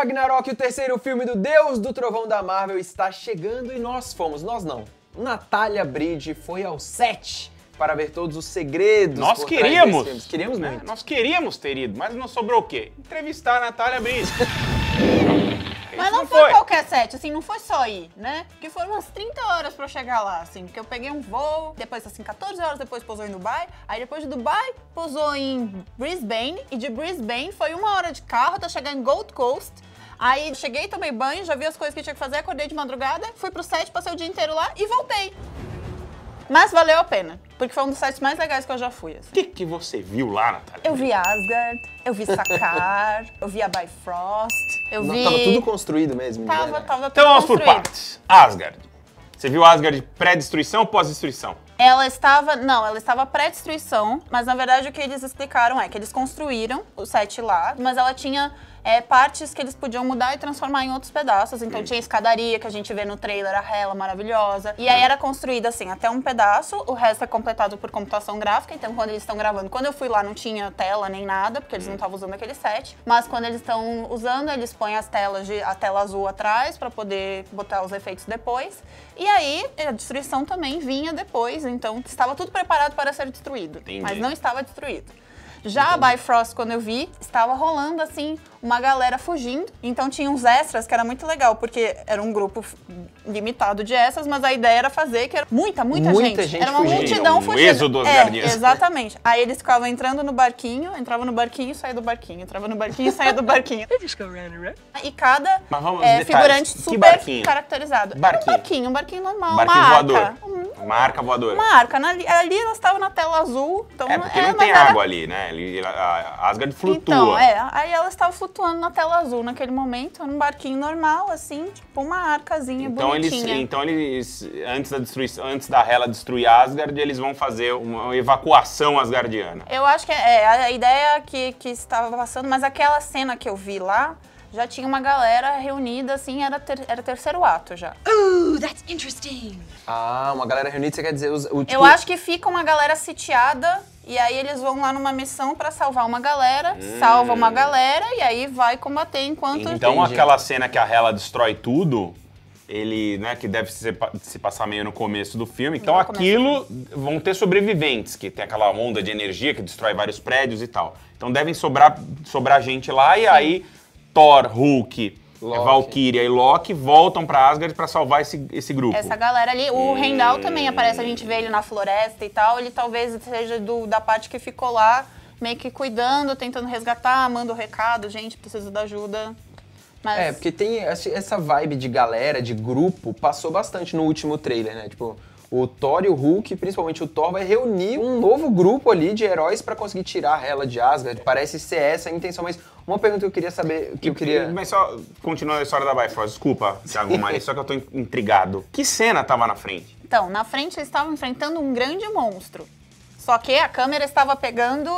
Ragnarok, o terceiro filme do Deus do Trovão da Marvel, está chegando e nós fomos, nós não. Natália Bridge foi ao set para ver todos os segredos. Nós queríamos. Queríamos é, muito. nós queríamos ter ido, mas não sobrou o quê? Entrevistar a Natália Bridge. Mas não, não foi, qualquer set, assim, não foi só ir, né? Porque foram umas 30 horas para eu chegar lá, assim, porque eu peguei um voo, depois, assim, 14 horas depois pousou em Dubai, aí depois de Dubai pousou em Brisbane, e de Brisbane foi uma hora de carro até chegar em Gold Coast, Aí cheguei, tomei banho, já vi as coisas que tinha que fazer, acordei de madrugada, fui pro set, passei o dia inteiro lá e voltei. Mas valeu a pena, porque foi um dos sites mais legais que eu já fui. Assim. O assim. que, que você viu lá, Natália? Eu vi Asgard, eu vi Sakar, eu vi a Bifrost, eu vi... Tava tudo construído mesmo. Tava, né? tava tudo Então vamos por partes. Asgard. Você viu Asgard pré-destruição ou pós-destruição? Ela estava, não, ela estava pré-destruição, mas na verdade o que eles explicaram é que eles construíram o set lá, mas ela tinha é, partes que eles podiam mudar e transformar em outros pedaços. Então hum. tinha a escadaria que a gente vê no trailer, a rela maravilhosa. E aí hum. era construída assim, até um pedaço, o resto é completado por computação gráfica. Então quando eles estão gravando, quando eu fui lá não tinha tela nem nada, porque eles hum. não estavam usando aquele set. Mas quando eles estão usando, eles põem as telas de a tela azul atrás para poder botar os efeitos depois. E aí a destruição também vinha depois, então estava tudo preparado para ser destruído, Entendi. mas não estava destruído. Já a Bifrost, quando eu vi, estava rolando assim uma galera fugindo. Então tinha uns extras que era muito legal, porque era um grupo limitado de essas, mas a ideia era fazer que era muita, muita, muita gente. gente. Era uma fugindo. multidão um fugindo. Êxodo é, exatamente. Aí eles ficavam entrando no barquinho, entrava no barquinho, saía do barquinho, entrava no barquinho, saía do barquinho. e cada é, figurante super barquinho? caracterizado. Barquinho. Era um barquinho, um barquinho normal, barquinho uma arca, voador. Marca voadora. Marca. Na, ali elas estavam na tela azul. Então é, porque é, não tem água era... ali, né? Ali, a Asgard flutua. Então, é. Aí elas estavam flutuando na tela azul naquele momento, num barquinho normal, assim, tipo uma arcazinha então bonitinha. Eles, então eles, antes da destruição, antes da Hela destruir Asgard, eles vão fazer uma evacuação asgardiana. Eu acho que é, é, a ideia que, que estava passando, mas aquela cena que eu vi lá, já tinha uma galera reunida, assim, era, ter, era terceiro ato já. Ooh, that's interesting! Ah, uma galera reunida, você quer dizer... Os, o, tipo... Eu acho que fica uma galera sitiada e aí eles vão lá numa missão para salvar uma galera, hum. salva uma galera e aí vai combater enquanto. Então entendi. aquela cena que a Hela destrói tudo, ele, né, que deve se, se passar meio no começo do filme. Então Não, aquilo vão ter sobreviventes, que tem aquela onda de energia que destrói vários prédios e tal. Então devem sobrar, sobrar gente lá e Sim. aí Thor, Hulk, Valkyria e Loki voltam para Asgard para salvar esse, esse grupo. Essa galera ali, o e... também aparece, a gente vê ele na floresta e tal, ele talvez seja do, da parte que ficou lá meio que cuidando, tentando resgatar, manda o recado, gente, preciso da ajuda. Mas... É, porque tem essa vibe de galera, de grupo, passou bastante no último trailer, né? Tipo, o Thor e o Hulk, principalmente o Thor, vai reunir um novo grupo ali de heróis para conseguir tirar ela de Asgard. Parece ser essa a intenção, mas uma pergunta que eu queria saber, que e, eu queria... Mas só, continuando a história da Bifrost, desculpa, Thiago Mari, só que eu tô intrigado. Que cena tava na frente? Então, na frente eles estavam enfrentando um grande monstro. Só que a câmera estava pegando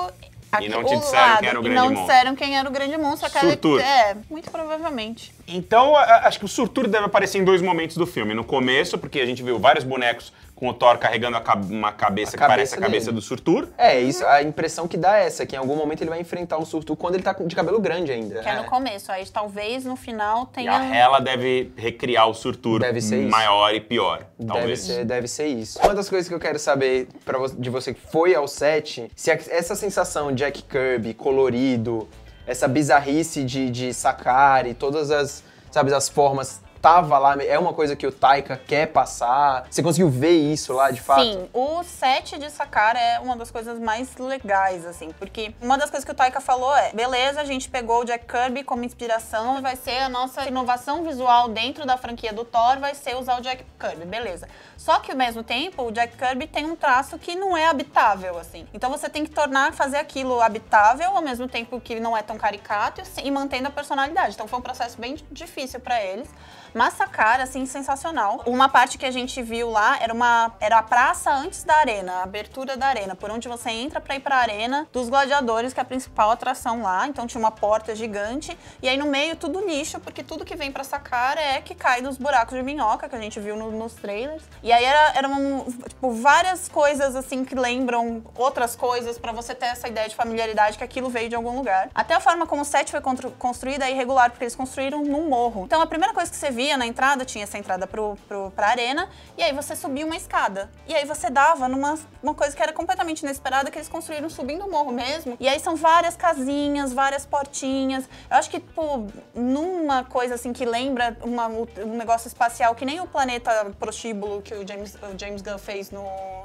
Aqui, e não te disseram lado, quem era o grande não monstro. Não disseram quem era o grande monstro. Aquela é Surtur. É, muito provavelmente. Então, acho que o Surtur deve aparecer em dois momentos do filme. No começo, porque a gente viu vários bonecos com o Thor carregando uma cabeça, que parece dele. a cabeça do Surtur. É, isso, a impressão que dá é essa, que em algum momento ele vai enfrentar o Surtur quando ele tá de cabelo grande ainda. Que é, no é. começo, aí talvez no final tenha... E a Hela deve recriar o Surtur deve ser maior isso. e pior, talvez. Deve ser, deve ser isso. Uma das coisas que eu quero saber pra, de você que foi ao set, se essa sensação Jack Kirby, colorido, essa bizarrice de, de sacar e todas as, sabe, as formas tava lá? É uma coisa que o Taika quer passar? Você conseguiu ver isso lá de fato? Sim, o set de Sakara é uma das coisas mais legais, assim, porque uma das coisas que o Taika falou é: beleza, a gente pegou o Jack Kirby como inspiração, vai ser a nossa inovação visual dentro da franquia do Thor, vai ser usar o Jack Kirby, beleza. Só que ao mesmo tempo, o Jack Kirby tem um traço que não é habitável, assim. Então você tem que tornar, fazer aquilo habitável, ao mesmo tempo que não é tão caricato e mantendo a personalidade. Então foi um processo bem difícil para eles. Massacara, assim, sensacional. Uma parte que a gente viu lá era uma era a praça antes da arena, a abertura da arena, por onde você entra para ir para a arena dos gladiadores, que é a principal atração lá. Então tinha uma porta gigante e aí no meio tudo nicho, porque tudo que vem para Sacara é que cai nos buracos de minhoca que a gente viu no, nos trailers. E aí era, era um, tipo várias coisas assim que lembram outras coisas para você ter essa ideia de familiaridade que aquilo veio de algum lugar. Até a forma como o set foi construído é irregular, porque eles construíram num morro. Então a primeira coisa que você viu via na entrada, tinha essa entrada pro, pro, pra arena, e aí você subia uma escada. E aí você dava numa uma coisa que era completamente inesperada, que eles construíram subindo o morro mesmo. E aí são várias casinhas, várias portinhas. Eu acho que, tipo, numa coisa assim que lembra uma, um negócio espacial, que nem o planeta prostíbulo que o James, o James Gunn fez no,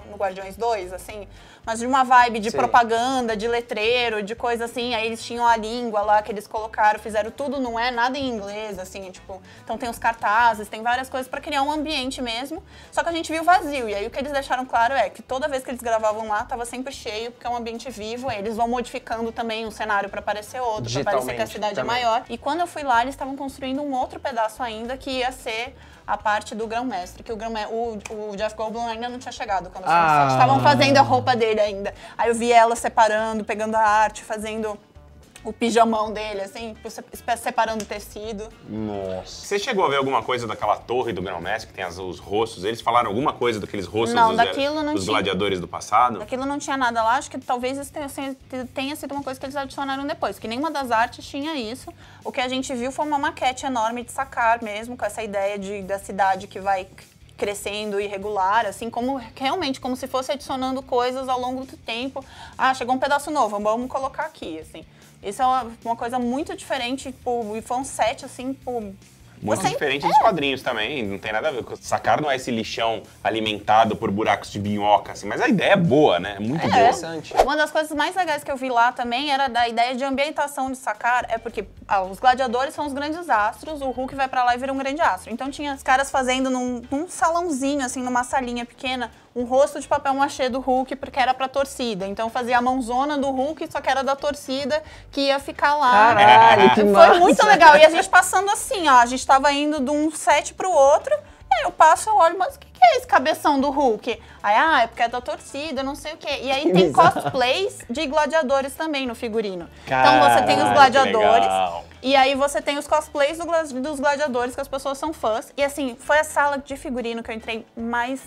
no Guardiões 2, assim, mas de uma vibe de Sim. propaganda, de letreiro, de coisa assim. Aí eles tinham a língua lá que eles colocaram, fizeram tudo, não é nada em inglês, assim, tipo. Então tem os cartazes, tem várias coisas para criar um ambiente mesmo. Só que a gente viu vazio. E aí o que eles deixaram claro é que toda vez que eles gravavam lá, estava sempre cheio, porque é um ambiente vivo. Eles vão modificando também um cenário para parecer outro, para parecer que a cidade é também. é maior. E quando eu fui lá, eles estavam construindo um outro pedaço ainda que ia ser a parte do grão-mestre, que o, grão o, o Jeff Goldblum ainda não tinha chegado quando eu fui ah. Estavam fazendo a roupa dele ainda. Aí eu vi ela separando, pegando a arte, fazendo o pijamão dele, assim, separando o tecido. Nossa. Você chegou a ver alguma coisa daquela torre do Grão-Mestre que tem as, os rostos? Eles falaram alguma coisa daqueles rostos não, dos, daquilo eh, não dos tinha. gladiadores do passado? Daquilo não tinha nada lá. Acho que talvez isso tenha, tenha, sido uma coisa que eles adicionaram depois, que nenhuma das artes tinha isso. O que a gente viu foi uma maquete enorme de sacar mesmo, com essa ideia de, da cidade que vai crescendo irregular, assim, como realmente como se fosse adicionando coisas ao longo do tempo. Ah, chegou um pedaço novo, vamos colocar aqui, assim. Isso é uma coisa muito diferente, tipo, e foi um set, assim, tipo, muito Você diferente é. dos quadrinhos também, não tem nada a ver. Sacar não é esse lixão alimentado por buracos de minhoca, assim, mas a ideia é boa, né? É muito é. interessante. Uma das coisas mais legais que eu vi lá também era da ideia de ambientação de Sacar, é porque ah, os gladiadores são os grandes astros, o Hulk vai para lá e vira um grande astro. Então tinha os caras fazendo num, num salãozinho, assim, numa salinha pequena, um rosto de papel machê do Hulk, porque era pra torcida. Então fazia a mãozona do Hulk, só que era da torcida, que ia ficar lá. Caralho, é, que Foi massa. muito legal. E a gente passando assim, ó, a gente tava indo de um set pro outro, eu passo, eu olho, mas o que, que é esse cabeção do Hulk? Aí, ah, é porque é da torcida, não sei o quê. E aí que tem bizarro. cosplays de gladiadores também no figurino. Caralho, então você tem os gladiadores. E aí você tem os cosplays do, dos gladiadores, que as pessoas são fãs. E assim, foi a sala de figurino que eu entrei mais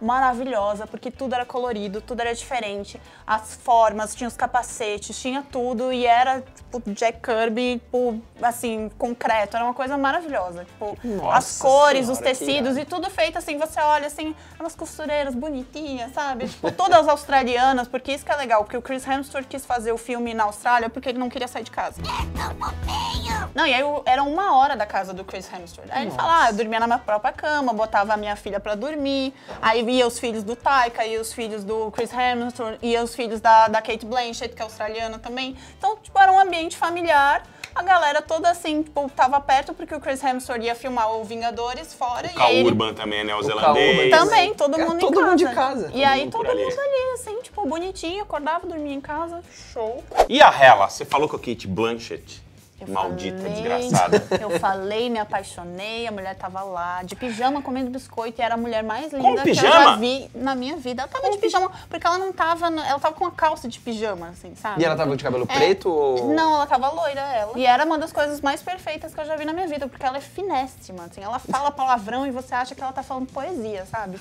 maravilhosa, porque tudo era colorido, tudo era diferente. As formas, tinha os capacetes, tinha tudo e era, tipo, Jack Kirby, tipo, assim, concreto. Era uma coisa maravilhosa. Tipo, Nossa as cores, senhora, os tecidos e tudo feito assim. Você olha assim, umas costureiras bonitinhas, sabe? Tipo, todas australianas, porque isso que é legal, porque o Chris Hemsworth quis fazer o filme na Austrália porque ele não queria sair de casa. É não, e aí era uma hora da casa do Chris Hemsworth. Aí Nossa. ele fala, ah, eu dormia na minha própria cama, botava a minha filha pra dormir. Aí ia os filhos do Taika, ia os filhos do Chris Hemsworth, ia os filhos da, da Kate Blanchett, que é australiana também. Então, tipo, era um ambiente familiar. A galera toda assim, tipo, tava perto, porque o Chris Hemsworth ia filmar o Vingadores fora. O Kaurban Urban também, né? O zelandês. Também, todo é, mundo é, todo em casa. Mundo de casa. E aí todo mundo ali. ali, assim, tipo, bonitinho, acordava, dormia em casa. Show. E a Hela? Você falou com a Kate Blanchett? Eu Maldita, falei, desgraçada. Eu falei, me apaixonei, a mulher tava lá, de pijama, comendo biscoito, e era a mulher mais linda que eu já vi na minha vida. Ela tava de pijama, porque ela não tava. Ela tava com uma calça de pijama, assim, sabe? E ela tava de cabelo é. preto ou. Não, ela tava loira, ela. E era uma das coisas mais perfeitas que eu já vi na minha vida, porque ela é finéstima, assim, ela fala palavrão e você acha que ela tá falando poesia, sabe?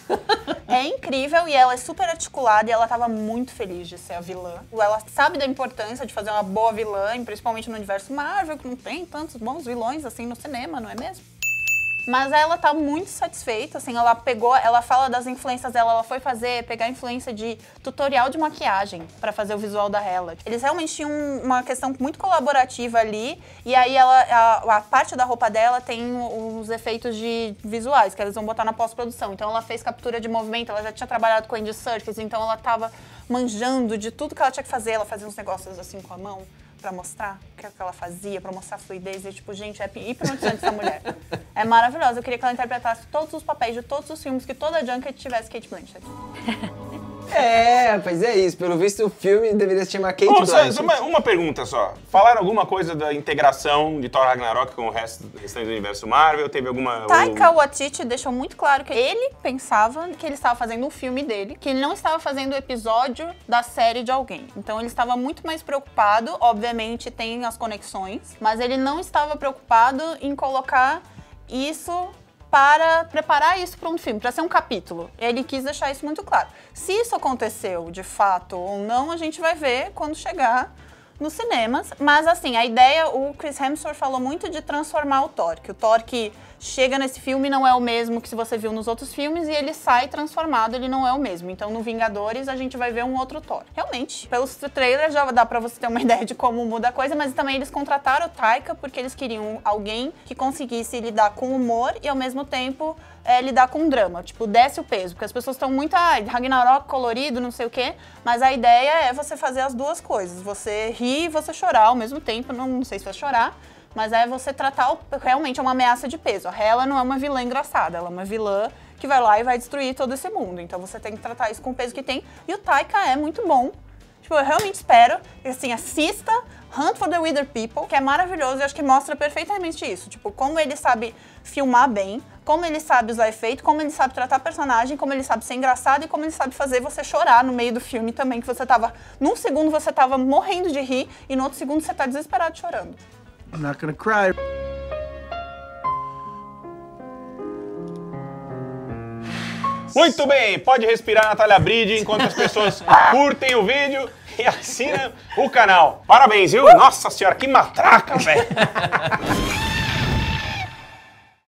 é incrível e ela é super articulada e ela tava muito feliz de ser a vilã. Ela sabe da importância de fazer uma boa vilã, principalmente no universo Marvel Marvel que não tem tantos bons vilões assim no cinema, não é mesmo? Mas ela tá muito satisfeita, assim, ela pegou, ela fala das influências dela, ela foi fazer, pegar influência de tutorial de maquiagem para fazer o visual da ela. Eles realmente tinham uma questão muito colaborativa ali, e aí ela, a, a parte da roupa dela tem os efeitos de visuais, que eles vão botar na pós-produção. Então ela fez captura de movimento, ela já tinha trabalhado com Andy Serkis, então ela tava manjando de tudo que ela tinha que fazer, ela fazia uns negócios assim com a mão para mostrar o que, é que ela fazia, para mostrar a fluidez. E tipo, gente, é hipnotizante essa mulher. É maravilhosa. Eu queria que ela interpretasse todos os papéis de todos os filmes que toda Junket tivesse Kate Blanchett. É, pois é isso. Pelo visto, o filme deveria se chamar Kate Bom, Uma, uma pergunta só. Falaram alguma coisa da integração de Thor Ragnarok com o resto, do universo Marvel? Teve alguma... Taika ou... Waititi deixou muito claro que ele pensava que ele estava fazendo um filme dele, que ele não estava fazendo o episódio da série de alguém. Então ele estava muito mais preocupado, obviamente tem as conexões, mas ele não estava preocupado em colocar isso para preparar isso para um filme, para ser um capítulo. Ele quis deixar isso muito claro. Se isso aconteceu de fato ou não, a gente vai ver quando chegar nos cinemas. Mas assim, a ideia, o Chris Hemsworth falou muito de transformar o Thor, que o Thor que chega nesse filme não é o mesmo que você viu nos outros filmes e ele sai transformado, ele não é o mesmo. Então no Vingadores a gente vai ver um outro Thor. Realmente, pelos trailers já dá para você ter uma ideia de como muda a coisa, mas também eles contrataram o Taika porque eles queriam alguém que conseguisse lidar com humor e ao mesmo tempo é, lidar com drama, tipo, desce o peso, porque as pessoas estão muito, ah, Ragnarok colorido, não sei o quê, mas a ideia é você fazer as duas coisas, você rir e você chorar ao mesmo tempo, não, não sei se vai chorar, mas é você tratar o, realmente é uma ameaça de peso. A Hela não é uma vilã engraçada, ela é uma vilã que vai lá e vai destruir todo esse mundo. Então você tem que tratar isso com o peso que tem. E o Taika é muito bom. Tipo, eu realmente espero, assim, assista Hunt for the Wither People, que é maravilhoso e acho que mostra perfeitamente isso. Tipo, como ele sabe filmar bem, como ele sabe usar efeito, como ele sabe tratar personagem, como ele sabe ser engraçado e como ele sabe fazer você chorar no meio do filme também, que você tava. Num segundo você tava morrendo de rir e no outro segundo você tá desesperado chorando. I'm not gonna cry. Muito bem, pode respirar Natália Bride enquanto as pessoas curtem o vídeo e assinam o canal. Parabéns, viu? Nossa senhora, que matraca, velho!